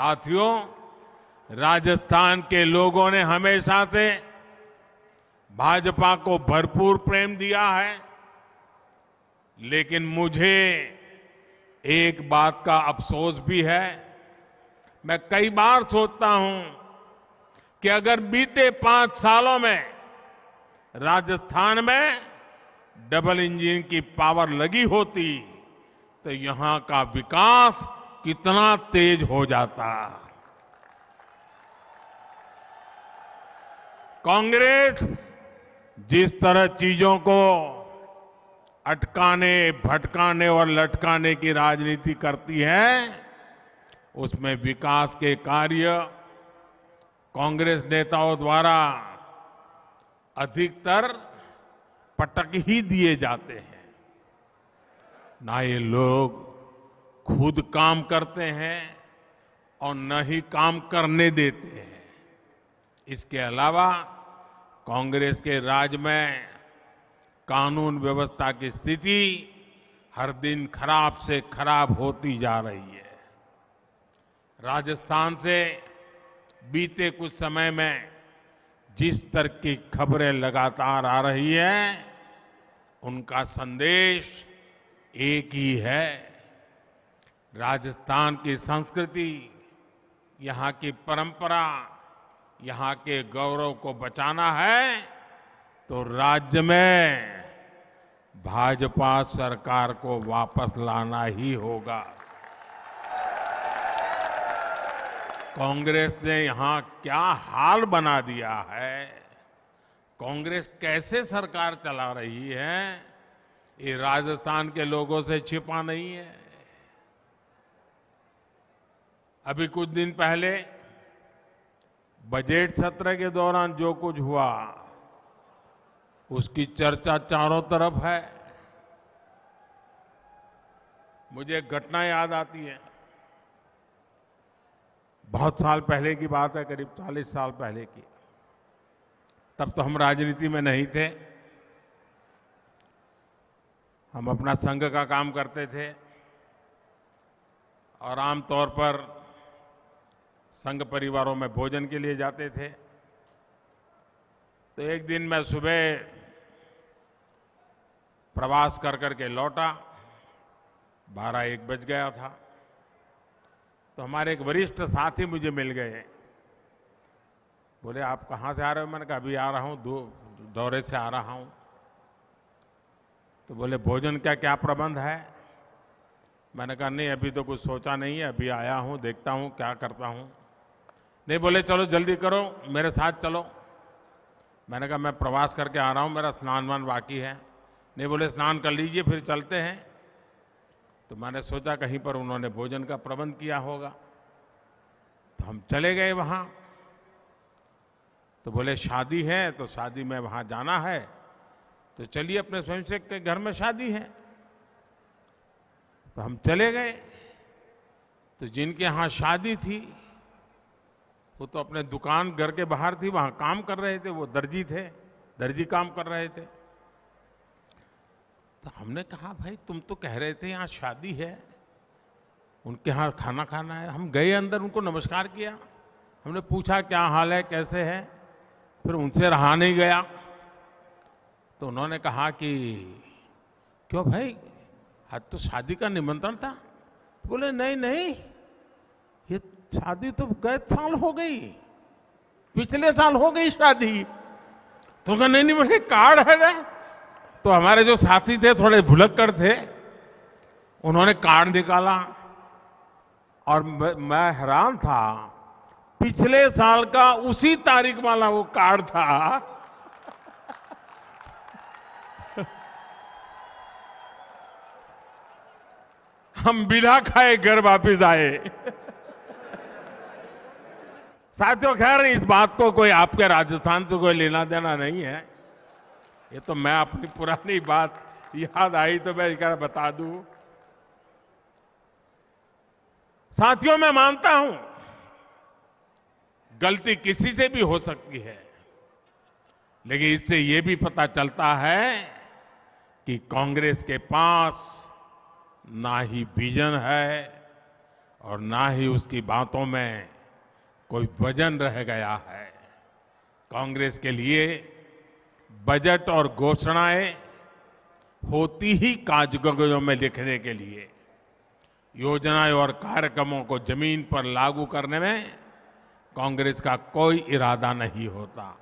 साथियों राजस्थान के लोगों ने हमेशा से भाजपा को भरपूर प्रेम दिया है लेकिन मुझे एक बात का अफसोस भी है मैं कई बार सोचता हूं कि अगर बीते पांच सालों में राजस्थान में डबल इंजन की पावर लगी होती तो यहां का विकास कितना तेज हो जाता कांग्रेस जिस तरह चीजों को अटकाने भटकाने और लटकाने की राजनीति करती है उसमें विकास के कार्य कांग्रेस नेताओं द्वारा अधिकतर पटक ही दिए जाते हैं ना ये लोग खुद काम करते हैं और न ही काम करने देते हैं इसके अलावा कांग्रेस के राज में कानून व्यवस्था की स्थिति हर दिन खराब से खराब होती जा रही है राजस्थान से बीते कुछ समय में जिस तरह की खबरें लगातार आ रही हैं उनका संदेश एक ही है राजस्थान की संस्कृति यहाँ की परंपरा यहाँ के गौरव को बचाना है तो राज्य में भाजपा सरकार को वापस लाना ही होगा कांग्रेस ने यहाँ क्या हाल बना दिया है कांग्रेस कैसे सरकार चला रही है ये राजस्थान के लोगों से छिपा नहीं है अभी कुछ दिन पहले बजट सत्र के दौरान जो कुछ हुआ उसकी चर्चा चारों तरफ है मुझे एक घटना याद आती है बहुत साल पहले की बात है करीब 40 साल पहले की तब तो हम राजनीति में नहीं थे हम अपना संघ का काम करते थे और आमतौर पर संघ परिवारों में भोजन के लिए जाते थे तो एक दिन मैं सुबह प्रवास कर कर के लौटा बारह एक बज गया था तो हमारे एक वरिष्ठ साथी मुझे मिल गए बोले आप कहाँ से आ रहे हो मैंने कहा अभी आ रहा हूँ दो दौरे से आ रहा हूँ तो बोले भोजन का क्या प्रबंध है मैंने कहा नहीं अभी तो कुछ सोचा नहीं है अभी आया हूँ देखता हूँ क्या करता हूँ नहीं बोले चलो जल्दी करो मेरे साथ चलो मैंने कहा मैं प्रवास करके आ रहा हूँ मेरा स्नान वान बाकी है नहीं बोले स्नान कर लीजिए फिर चलते हैं तो मैंने सोचा कहीं पर उन्होंने भोजन का प्रबंध किया होगा तो हम चले गए वहाँ तो बोले शादी है तो शादी में वहाँ जाना है तो चलिए अपने स्वयंसेवक के घर में शादी है तो हम चले गए तो जिनके यहाँ शादी थी वो तो अपने दुकान घर के बाहर थी वहाँ काम कर रहे थे वो दर्जी थे दर्जी काम कर रहे थे तो हमने कहा भाई तुम तो कह रहे थे यहाँ शादी है उनके यहाँ खाना खाना है हम गए अंदर उनको नमस्कार किया हमने पूछा क्या हाल है कैसे है फिर उनसे रहा नहीं गया तो उन्होंने कहा कि क्यों भाई आज तो शादी का निमंत्रण था बोले नहीं नहीं ये शादी तो गए साल हो गई पिछले साल हो गई शादी तो कहा नहीं नहीं मुझे कार्ड है ना तो हमारे जो साथी थे थोड़े भुलक्कड़ थे उन्होंने कार्ड निकाला और मैं हैरान था पिछले साल का उसी तारीख वाला वो कार्ड था हम बिना खाए घर वापिस आए साथियों खैर इस बात को कोई आपके राजस्थान से कोई लेना देना नहीं है ये तो मैं अपनी पुरानी बात याद आई तो मैं कह बता दू साथियों मैं मानता हूं गलती किसी से भी हो सकती है लेकिन इससे यह भी पता चलता है कि कांग्रेस के पास ना ही विजन है और ना ही उसकी बातों में कोई वजन रह गया है कांग्रेस के लिए बजट और घोषणाएं होती ही कागजों में लिखने के लिए योजनाएं और कार्यक्रमों को जमीन पर लागू करने में कांग्रेस का कोई इरादा नहीं होता